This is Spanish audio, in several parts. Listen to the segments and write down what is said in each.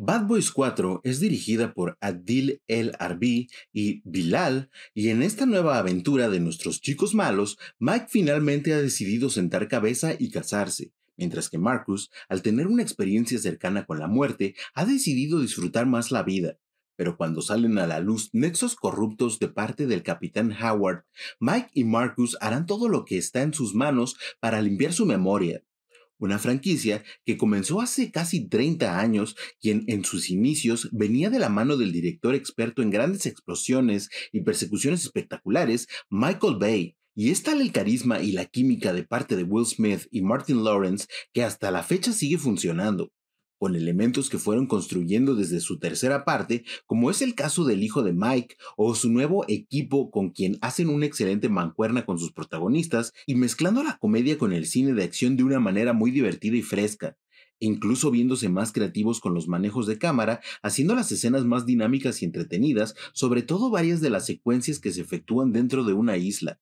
Bad Boys 4 es dirigida por Adil El Arbi y Bilal, y en esta nueva aventura de nuestros chicos malos, Mike finalmente ha decidido sentar cabeza y casarse, mientras que Marcus, al tener una experiencia cercana con la muerte, ha decidido disfrutar más la vida. Pero cuando salen a la luz nexos corruptos de parte del capitán Howard, Mike y Marcus harán todo lo que está en sus manos para limpiar su memoria, una franquicia que comenzó hace casi 30 años, quien en sus inicios venía de la mano del director experto en grandes explosiones y persecuciones espectaculares, Michael Bay. Y es tal el carisma y la química de parte de Will Smith y Martin Lawrence que hasta la fecha sigue funcionando con elementos que fueron construyendo desde su tercera parte, como es el caso del hijo de Mike o su nuevo equipo con quien hacen una excelente mancuerna con sus protagonistas y mezclando la comedia con el cine de acción de una manera muy divertida y fresca, incluso viéndose más creativos con los manejos de cámara, haciendo las escenas más dinámicas y entretenidas, sobre todo varias de las secuencias que se efectúan dentro de una isla.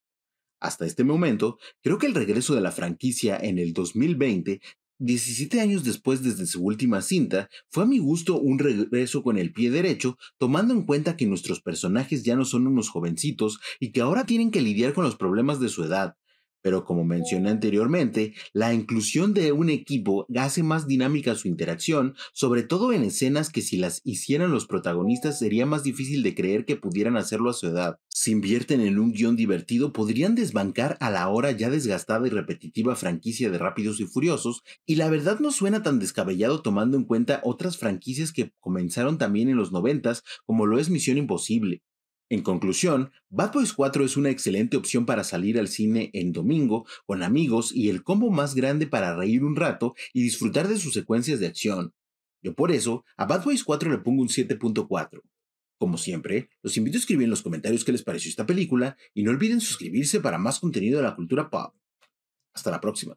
Hasta este momento, creo que el regreso de la franquicia en el 2020 17 años después desde su última cinta, fue a mi gusto un regreso con el pie derecho, tomando en cuenta que nuestros personajes ya no son unos jovencitos y que ahora tienen que lidiar con los problemas de su edad, pero como mencioné anteriormente, la inclusión de un equipo hace más dinámica su interacción, sobre todo en escenas que si las hicieran los protagonistas sería más difícil de creer que pudieran hacerlo a su edad. Si invierten en un guión divertido, podrían desbancar a la hora ya desgastada y repetitiva franquicia de Rápidos y Furiosos, y la verdad no suena tan descabellado tomando en cuenta otras franquicias que comenzaron también en los noventas como lo es Misión Imposible. En conclusión, Bad Boys 4 es una excelente opción para salir al cine en domingo con amigos y el combo más grande para reír un rato y disfrutar de sus secuencias de acción. Yo por eso a Bad Boys 4 le pongo un 7.4. Como siempre, los invito a escribir en los comentarios qué les pareció esta película y no olviden suscribirse para más contenido de la cultura pop. Hasta la próxima.